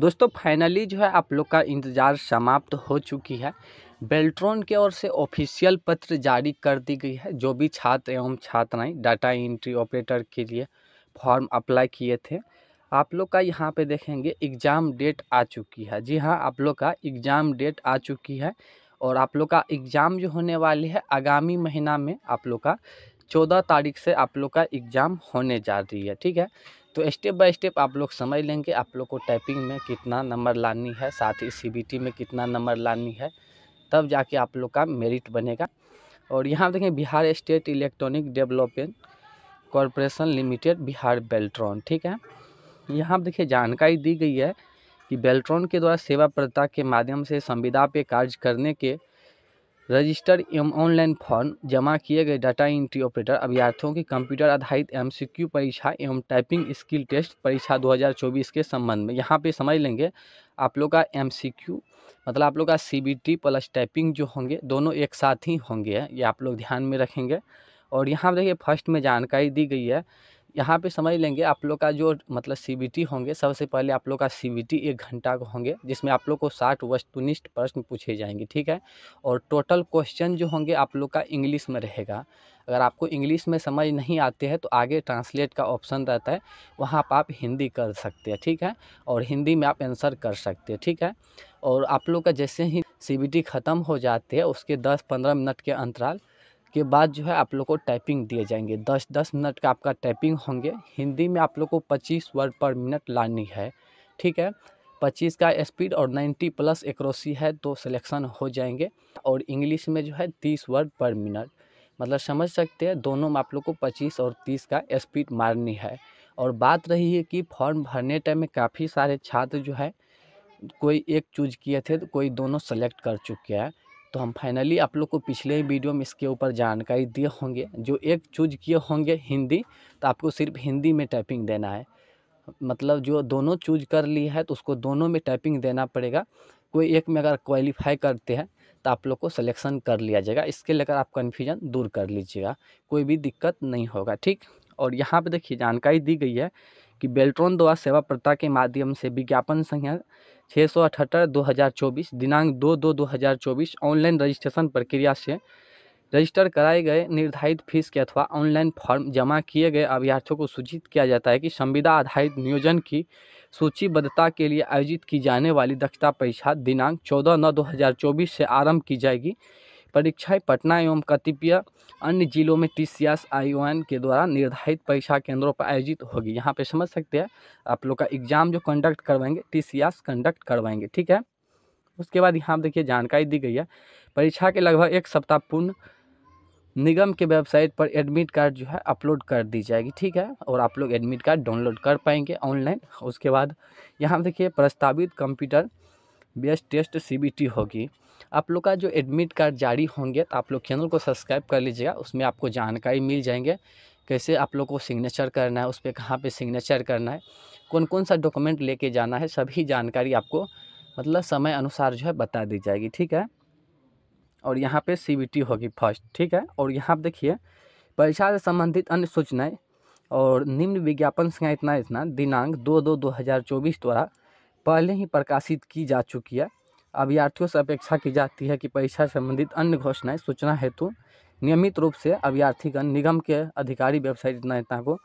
दोस्तों फाइनली जो है आप लोग का इंतज़ार समाप्त हो चुकी है बेल्ट्रॉन की ओर से ऑफिशियल पत्र जारी कर दी गई है जो भी छात्र एवं छात्राएं डाटा एंट्री ऑपरेटर के लिए फॉर्म अप्लाई किए थे आप लोग का यहाँ पे देखेंगे एग्ज़ाम डेट आ चुकी है जी हाँ आप लोग का एग्ज़ाम डेट आ चुकी है और आप लोग का एग्ज़ाम जो होने वाली है आगामी महीना में आप लोग का चौदह तारीख से आप लोग का एग्ज़ाम होने जा रही है ठीक है तो स्टेप बाय स्टेप आप लोग समझ लेंगे आप लोग को टाइपिंग में कितना नंबर लानी है साथ ही सी में कितना नंबर लानी है तब जाके आप लोग का मेरिट बनेगा और यहाँ देखें Bihar State Electronic Development Corporation Limited Bihar Beltron ठीक है यहाँ पर देखिए जानकारी दी गई है कि बेल्ट्रॉन के द्वारा सेवा प्रदाता के माध्यम से संविदा पे कार्य करने के रजिस्टर एवं ऑनलाइन फॉर्म जमा किए गए डाटा एंट्री ऑपरेटर अभ्यर्थियों की कंप्यूटर आधारित एम परीक्षा एवं टाइपिंग स्किल टेस्ट परीक्षा 2024 के संबंध में यहाँ पे समझ लेंगे आप लोग का एम मतलब आप लोग का सी प्लस टाइपिंग जो होंगे दोनों एक साथ ही होंगे ये आप लोग ध्यान में रखेंगे और यहाँ देखिए फर्स्ट में जानकारी दी गई है यहाँ पे समझ लेंगे आप लोग का जो मतलब सीबीटी होंगे सबसे पहले आप लोग का सीबीटी एक घंटा को होंगे जिसमें आप लोग को साठ वस्तुनिष्ठ प्रश्न पूछे जाएंगे ठीक है और टोटल क्वेश्चन जो होंगे आप लोग का इंग्लिश में रहेगा अगर आपको इंग्लिश में समझ नहीं आते हैं तो आगे ट्रांसलेट का ऑप्शन रहता है वहाँ पर आप हिंदी कर सकते हैं ठीक है और हिंदी में आप आंसर कर सकते हैं ठीक है और आप लोग का जैसे ही सी ख़त्म हो जाती है उसके दस पंद्रह मिनट के अंतराल के बाद जो है आप लोग को टाइपिंग दिए जाएंगे दस दस मिनट का आपका टाइपिंग होंगे हिंदी में आप लोग को पच्चीस वर्ड पर मिनट लानी है ठीक है पच्चीस का स्पीड और नाइन्टी प्लस एक्रोसी है तो सिलेक्शन हो जाएंगे और इंग्लिश में जो है तीस वर्ड पर मिनट मतलब समझ सकते हैं दोनों में आप लोग को पच्चीस और तीस का स्पीड मारनी है और बात रही है कि फॉर्म भरने टाइम में काफ़ी सारे छात्र जो है कोई एक चूज किए थे तो कोई दोनों सेलेक्ट कर चुके हैं तो हम फाइनली आप लोग को पिछले ही वीडियो में इसके ऊपर जानकारी दिए होंगे जो एक चूज किए होंगे हिंदी तो आपको सिर्फ हिंदी में टाइपिंग देना है मतलब जो दोनों चूज कर ली है तो उसको दोनों में टाइपिंग देना पड़ेगा कोई एक में अगर क्वालिफाई करते हैं तो आप लोग को सिलेक्शन कर लिया जाएगा इसके लेकर आप कन्फ्यूजन दूर कर लीजिएगा कोई भी दिक्कत नहीं होगा ठीक और यहाँ पर देखिए जानकारी दी गई है कि बेल्ट्रॉन द्वारा सेवा प्रता के माध्यम से विज्ञापन संख्या छः सौ अठहत्तर दो हज़ार चौबीस दिनांक दो दो दो हज़ार चौबीस ऑनलाइन रजिस्ट्रेशन प्रक्रिया से रजिस्टर कराए गए निर्धारित फीस के अथवा ऑनलाइन फॉर्म जमा किए गए अभ्यर्थियों को सूचित किया जाता है कि संविदा आधारित नियोजन की सूचीबद्धता के लिए आयोजित की जाने वाली दक्षता परीक्षा दिनांक चौदह नौ दो हज़ार चौबीस से आरम्भ की जाएगी परीक्षाएं पटना एवं कतिपय अन्य जिलों में T C S I O N के द्वारा निर्धारित परीक्षा केंद्रों पर आयोजित होगी यहाँ पे समझ सकते हैं आप लोग का एग्ज़ाम जो कंडक्ट करवाएंगे टी सी एस कंडक्ट करवाएंगे ठीक है उसके बाद यहाँ पर देखिए जानकारी दी गई है परीक्षा के लगभग एक सप्ताह पूर्ण निगम के वेबसाइट पर एडमिट कार्ड जो है अपलोड कर दी जाएगी ठीक है और आप लोग एडमिट कार्ड डाउनलोड कर पाएंगे ऑनलाइन उसके बाद यहाँ देखिए प्रस्तावित कंप्यूटर बेस्ट टेस्ट सीबीटी होगी आप लोग का जो एडमिट कार्ड जारी होंगे तो आप लोग चैनल को सब्सक्राइब कर लीजिएगा उसमें आपको जानकारी मिल जाएंगे कैसे आप लोग को सिग्नेचर करना है उस पर कहाँ पर सिग्नेचर करना है कौन कौन सा डॉक्यूमेंट लेके जाना है सभी जानकारी आपको मतलब समय अनुसार जो है बता दी जाएगी ठीक है और यहाँ पे सी होगी फर्स्ट ठीक है और यहाँ पर देखिए परीक्षा से संबंधित अन्य सूचनाएँ और निम्न विज्ञापन संख्या इतना इतना दिनांक दो दो दो हज़ार चौबीस द्वारा पहले ही प्रकाशित की जा चुकी है अभ्यार्थियों से अपेक्षा की जाती है कि परीक्षा संबंधित अन्य घोषणाएं सूचना हेतु नियमित रूप से अभ्यार्थीगण निगम के अधिकारी वेबसाइट इतना इतना को